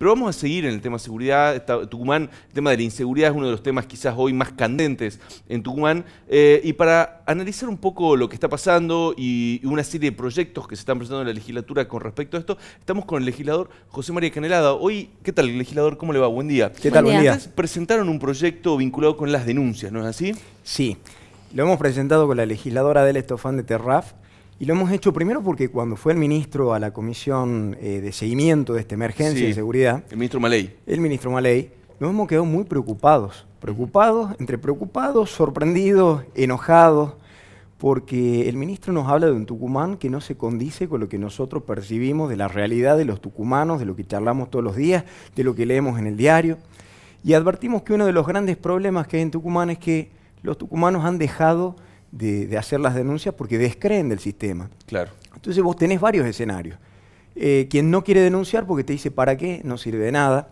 Pero vamos a seguir en el tema de seguridad. Tucumán, el tema de la inseguridad es uno de los temas quizás hoy más candentes en Tucumán. Eh, y para analizar un poco lo que está pasando y una serie de proyectos que se están presentando en la legislatura con respecto a esto, estamos con el legislador José María Canelada. Hoy, ¿qué tal, legislador? ¿Cómo le va? Buen día. ¿Qué tal? Buen día. Ustedes presentaron un proyecto vinculado con las denuncias, ¿no es así? Sí. Lo hemos presentado con la legisladora Adela Estofán de Terraf y lo hemos hecho primero porque cuando fue el ministro a la comisión eh, de seguimiento de esta emergencia de seguridad. El ministro Maley. El ministro Maley, nos hemos quedado muy preocupados. Preocupados, entre preocupados, sorprendidos, enojados, porque el ministro nos habla de un Tucumán que no se condice con lo que nosotros percibimos de la realidad de los tucumanos, de lo que charlamos todos los días, de lo que leemos en el diario. Y advertimos que uno de los grandes problemas que hay en Tucumán es que los tucumanos han dejado de, hacer las denuncias porque descreen del sistema. Claro. Entonces vos tenés varios escenarios. Eh, quien no quiere denunciar porque te dice para qué, no sirve de nada.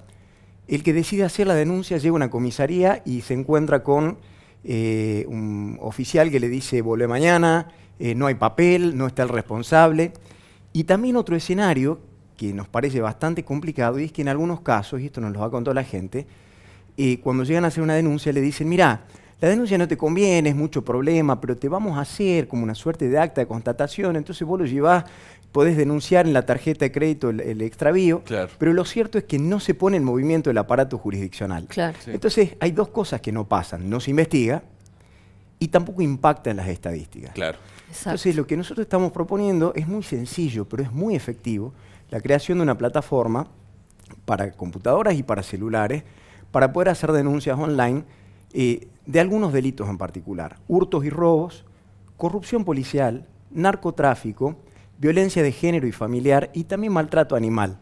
El que decide hacer la denuncia llega a una comisaría y se encuentra con eh, un oficial que le dice vuelve mañana, eh, no hay papel, no está el responsable. Y también otro escenario que nos parece bastante complicado y es que en algunos casos, y esto nos lo ha contado la gente, cuando llegan a hacer una denuncia le dicen, mira, la denuncia no te conviene, es mucho problema, pero te vamos a hacer como una suerte de acta de constatación, entonces vos lo llevás, podés denunciar en la tarjeta de crédito el, extravío, claro. pero lo cierto es que no se pone en movimiento el aparato jurisdiccional. Claro. Entonces hay dos cosas que no pasan, no se investiga y tampoco impacta en las estadísticas. Claro. Entonces lo que nosotros estamos proponiendo es muy sencillo, pero es muy efectivo, la creación de una plataforma para computadoras y para celulares, para poder hacer denuncias online eh, de algunos delitos en particular, hurtos y robos, corrupción policial, narcotráfico, violencia de género y familiar y también maltrato animal.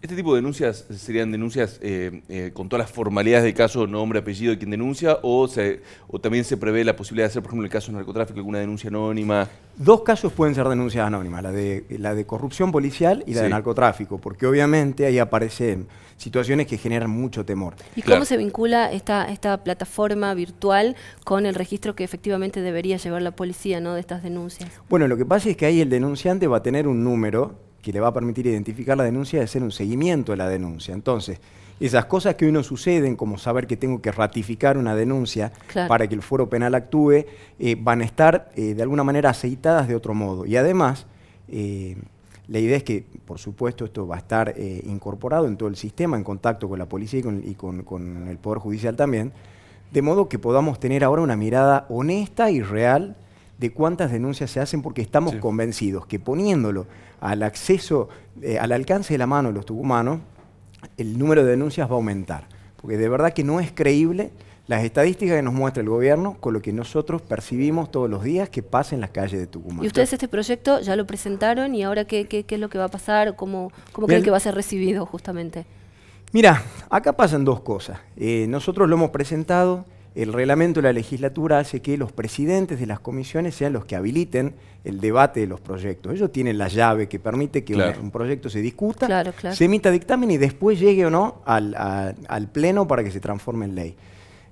Este tipo de denuncias serían denuncias eh, eh, con todas las formalidades del caso, nombre, apellido de quien denuncia, o, se, o también se prevé la posibilidad de hacer, por ejemplo, el caso de narcotráfico, alguna denuncia anónima. Dos casos pueden ser denuncias anónimas, la de, la de corrupción policial y la de narcotráfico, porque obviamente ahí aparecen situaciones que generan mucho temor. ¿Y cómo se vincula esta, esta plataforma virtual con el registro que efectivamente debería llevar la policía ¿no? de estas denuncias? Bueno, lo que pasa es que ahí el denunciante va a tener un número que le va a permitir identificar la denuncia y hacer un seguimiento de la denuncia. Entonces, esas cosas que uno suceden, como saber que tengo que ratificar una denuncia para que el fuero penal actúe, eh, van a estar eh, de alguna manera aceitadas de otro modo. Y además, eh, la idea es que, por supuesto, esto va a estar incorporado en todo el sistema, en contacto con la policía y, con, con el Poder Judicial también, de modo que podamos tener ahora una mirada honesta y real de cuántas denuncias se hacen porque estamos convencidos que poniéndolo al acceso, eh, al alcance de la mano de los tucumanos, el número de denuncias va a aumentar. Porque de verdad que no es creíble las estadísticas que nos muestra el gobierno con lo que nosotros percibimos todos los días que pasa en las calles de Tucumán. ¿Y ustedes este proyecto ya lo presentaron y ahora qué, qué, es lo que va a pasar? ¿Cómo, cómo creen que va a ser recibido justamente? Mira, acá pasan dos cosas. Eh, nosotros lo hemos presentado, el reglamento de la legislatura hace que los presidentes de las comisiones sean los que habiliten el debate de los proyectos. Ellos tienen la llave que permite que un, proyecto se discuta, se emita dictamen y después llegue o no al, al Pleno para que se transforme en ley.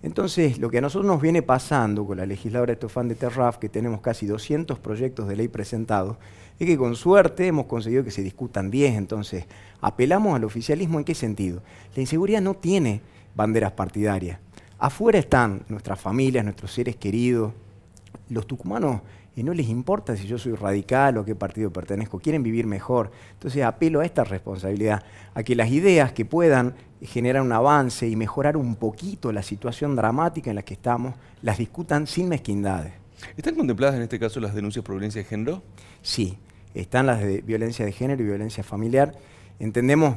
Entonces, lo que a nosotros nos viene pasando con la legisladora Estofán de Terraf, que tenemos casi 200 proyectos de ley presentados, es que con suerte hemos conseguido que se discutan 10. Entonces, apelamos al oficialismo en qué sentido. La inseguridad no tiene banderas partidarias. Afuera están nuestras familias, nuestros seres queridos. Los tucumanos y eh, no les importa si yo soy radical o qué partido pertenezco, quieren vivir mejor. Entonces apelo a esta responsabilidad, a que las ideas que puedan generar un avance y mejorar un poquito la situación dramática en la que estamos, las discutan sin mezquindades. ¿Están contempladas en este caso las denuncias por violencia de género? Sí, están las de violencia de género y violencia familiar. Entendemos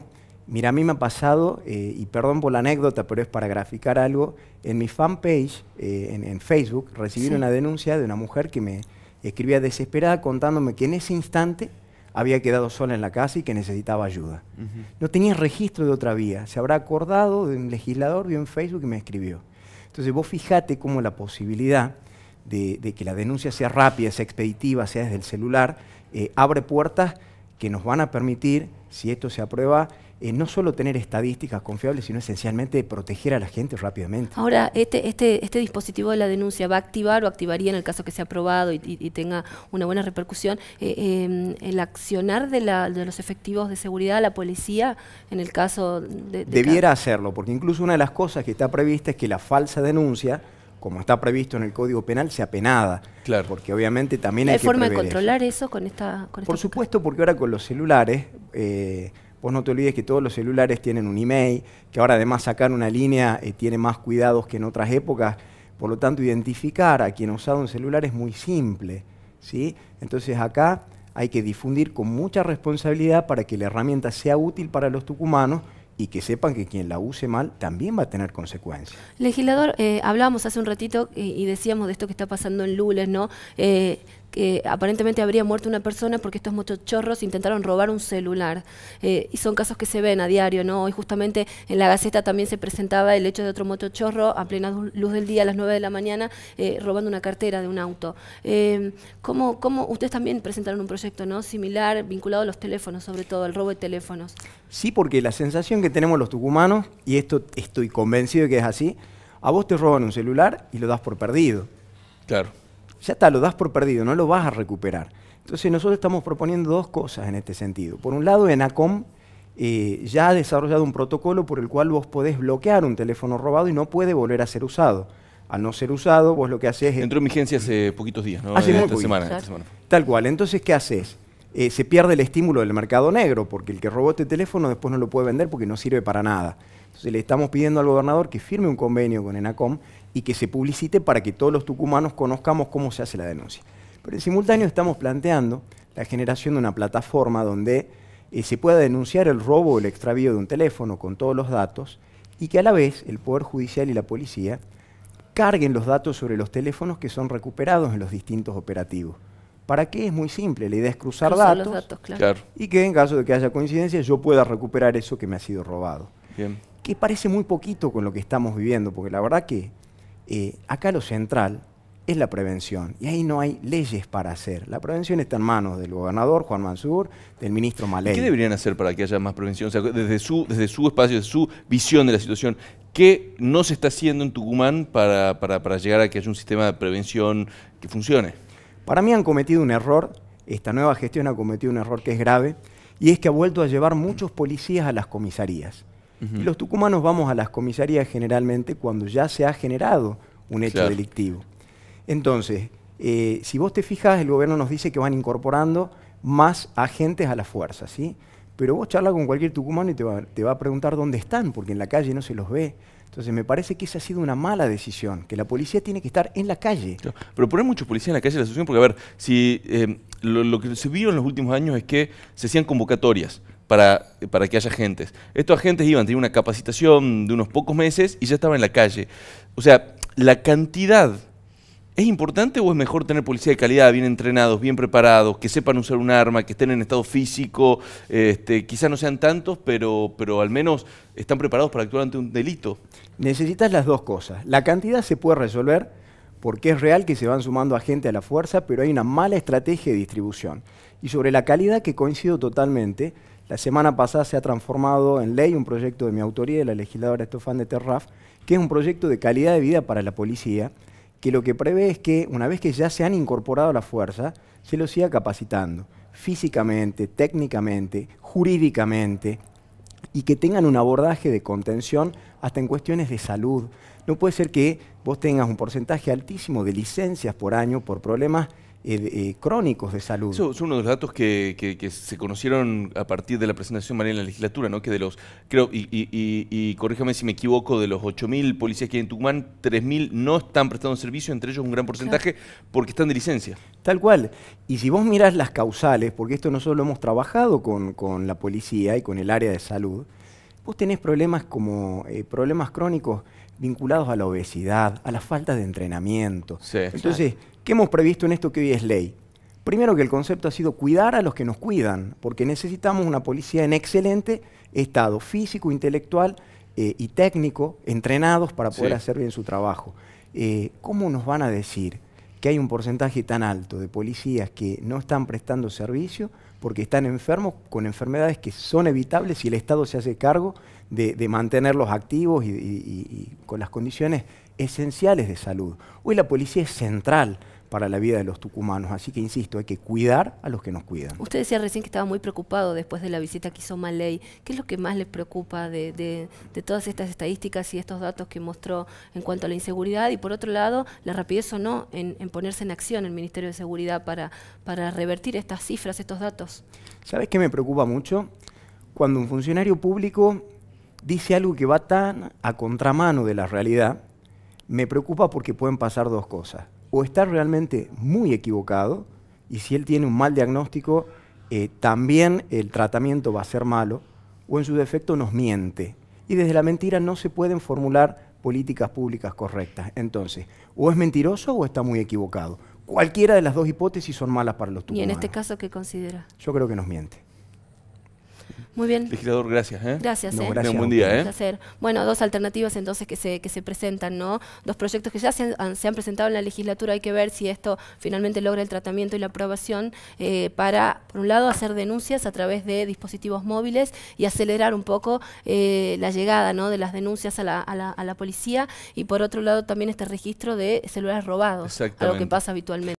Mira, a mí me ha pasado, eh, y perdón por la anécdota, pero es para graficar algo, en mi fanpage, eh, en, Facebook, recibí una denuncia de una mujer que me escribía desesperada contándome que en ese instante había quedado sola en la casa y que necesitaba ayuda. No tenía registro de otra vía. Se habrá acordado de un legislador, vio en Facebook y me escribió. Entonces vos fijate cómo la posibilidad de, que la denuncia sea rápida, sea expeditiva, sea desde el celular, eh, abre puertas que nos van a permitir, si esto se aprueba, eh, no solo tener estadísticas confiables, sino esencialmente proteger a la gente rápidamente. Ahora, este, este, este dispositivo de la denuncia va a activar o activaría en el caso que sea aprobado y, tenga una buena repercusión, eh, eh, el accionar de, los efectivos de seguridad, a la policía, en el caso de... Debiera hacerlo, porque incluso una de las cosas que está prevista es que la falsa denuncia como está previsto en el Código Penal, sea penada. Claro. Porque obviamente también hay, ¿Hay forma de controlar eso, Con esta Por supuesto, porque ahora con los celulares Vos no te olvides que todos los celulares tienen un email, que ahora además sacar una línea eh, tiene más cuidados que en otras épocas. Por lo tanto, identificar a quien ha usado un celular es muy simple. ¿sí? Entonces acá hay que difundir con mucha responsabilidad para que la herramienta sea útil para los tucumanos y que sepan que quien la use mal también va a tener consecuencias. Legislador, eh, hablábamos hace un ratito eh, y, decíamos de esto que está pasando en Lules, ¿no? que aparentemente habría muerto una persona porque estos motochorros intentaron robar un celular. Eh, y son casos que se ven a diario, ¿no? Hoy justamente en la Gaceta también se presentaba el hecho de otro motochorro a plena luz del día, a las 9 de la mañana, eh, robando una cartera de un auto. Em, ¿cómo, ¿cómo, ustedes también presentaron un proyecto ¿no? similar, vinculado a los teléfonos, sobre todo, al robo de teléfonos? Sí, porque la sensación que tenemos los tucumanos, y esto estoy convencido de que es así, a vos te roban un celular y lo das por perdido. Claro ya está, lo das por perdido, no lo vas a recuperar. Entonces nosotros estamos proponiendo dos cosas en este sentido. Por un lado, ENACOM eh, ya ha desarrollado un protocolo por el cual vos podés bloquear un teléfono robado y no puede volver a ser usado. Al no ser usado, vos lo que haces es... Entró en vigencia hace poquitos días, ¿no? Hace esta, semana, Tal cual. Entonces, ¿qué haces? Eh, se pierde el estímulo del mercado negro, porque el que robó este teléfono después no lo puede vender porque no sirve para nada le estamos pidiendo al gobernador que firme un convenio con ENACOM y que se publicite para que todos los tucumanos conozcamos cómo se hace la denuncia. Pero en simultáneo estamos planteando la generación de una plataforma donde eh, se pueda denunciar el robo o el extravío de un teléfono con todos los datos y que a la vez el Poder Judicial y la Policía carguen los datos sobre los teléfonos que son recuperados en los distintos operativos. ¿Para qué? Es muy simple. La idea es cruzar, datos, y que en caso de que haya coincidencia yo pueda recuperar eso que me ha sido robado. Bien que parece muy poquito con lo que estamos viviendo, porque la verdad que eh, acá lo central es la prevención, y ahí no hay leyes para hacer. La prevención está en manos del gobernador Juan Mansur, del ministro Malé. ¿Qué deberían hacer para que haya más prevención? desde su, desde su espacio, desde su visión de la situación, ¿qué no se está haciendo en Tucumán para, para, para llegar a que haya un sistema de prevención que funcione? Para mí han cometido un error, esta nueva gestión ha cometido un error que es grave, y es que ha vuelto a llevar muchos policías a las comisarías. Y los tucumanos vamos a las comisarías generalmente cuando ya se ha generado un hecho delictivo. Entonces, eh, si vos te fijas, el gobierno nos dice que van incorporando más agentes a la fuerza, ¿sí? Pero vos charlas con cualquier tucumano y te va, a preguntar dónde están, porque en la calle no se los ve. Entonces me parece que esa ha sido una mala decisión, que la policía tiene que estar en la calle. pero poner muchos policías en la calle es la solución, porque a ver, si eh, lo, lo, que se vio en los últimos años es que se hacían convocatorias para, que haya agentes. Estos agentes iban, tenían una capacitación de unos pocos meses y ya estaban en la calle. O sea, la cantidad ¿Es importante o es mejor tener policía de calidad, bien entrenados, bien preparados, que sepan usar un arma, que estén en estado físico? Este, quizás no sean tantos, pero, pero al menos están preparados para actuar ante un delito. Necesitas las dos cosas. La cantidad se puede resolver porque es real que se van sumando a gente a la fuerza, pero hay una mala estrategia de distribución. Y sobre la calidad, que coincido totalmente, la semana pasada se ha transformado en ley un proyecto de mi autoría, de la legisladora Estofán de Terraf, que es un proyecto de calidad de vida para la policía, que lo que prevé es que una vez que ya se han incorporado a la fuerza, se los siga capacitando físicamente, técnicamente, jurídicamente, y que tengan un abordaje de contención hasta en cuestiones de salud. No puede ser que vos tengas un porcentaje altísimo de licencias por año por problemas eh, eh, crónicos de salud. Eso es uno de los datos que, se conocieron a partir de la presentación María en la legislatura, ¿no? Que de los, creo, y, y, corríjame si me equivoco, de los 8.000 policías que hay en Tucumán, 3.000 no están prestando servicio, entre ellos un gran porcentaje, porque están de licencia. Tal cual. Y si vos mirás las causales, porque esto nosotros lo hemos trabajado con, la policía y con el área de salud, vos tenés problemas como eh, problemas crónicos vinculados a la obesidad, a la falta de entrenamiento. Entonces, ¿qué hemos previsto en esto que hoy es ley? Primero que el concepto ha sido cuidar a los que nos cuidan, porque necesitamos una policía en excelente estado físico, intelectual eh, y técnico, entrenados para poder hacer bien su trabajo. Eh, ¿Cómo nos van a decir que hay un porcentaje tan alto de policías que no están prestando servicio? porque están enfermos con enfermedades que son evitables si el Estado se hace cargo de, mantenerlos activos y, con las condiciones esenciales de salud. Hoy la policía es central para la vida de los tucumanos. Así que insisto, hay que cuidar a los que nos cuidan. Usted decía recién que estaba muy preocupado después de la visita que hizo Maley. ¿Qué es lo que más le preocupa de, todas estas estadísticas y estos datos que mostró en cuanto a la inseguridad? Y por otro lado, la rapidez o no en, ponerse en acción el Ministerio de Seguridad para, para revertir estas cifras, estos datos. ¿Sabes qué me preocupa mucho? Cuando un funcionario público dice algo que va tan a contramano de la realidad, me preocupa porque pueden pasar dos cosas o está realmente muy equivocado, y si él tiene un mal diagnóstico, eh, también el tratamiento va a ser malo, o en su defecto nos miente. Y desde la mentira no se pueden formular políticas públicas correctas. Entonces, o es mentiroso o está muy equivocado. Cualquiera de las dos hipótesis son malas para los tucumanos. ¿Y en este caso qué considera? Yo creo que nos miente. Muy bien. Legislador, gracias. ¿eh? Gracias. ¿eh? buen día. ¿eh? Bueno, dos alternativas entonces que se, que se presentan, ¿no? Dos proyectos que ya se han, presentado en la legislatura. Hay que ver si esto finalmente logra el tratamiento y la aprobación para, por un lado, hacer denuncias a través de dispositivos móviles y acelerar un poco la llegada ¿no? de las denuncias a la, a, la, a la policía. Y por otro lado, también este registro de celulares robados, algo que pasa habitualmente.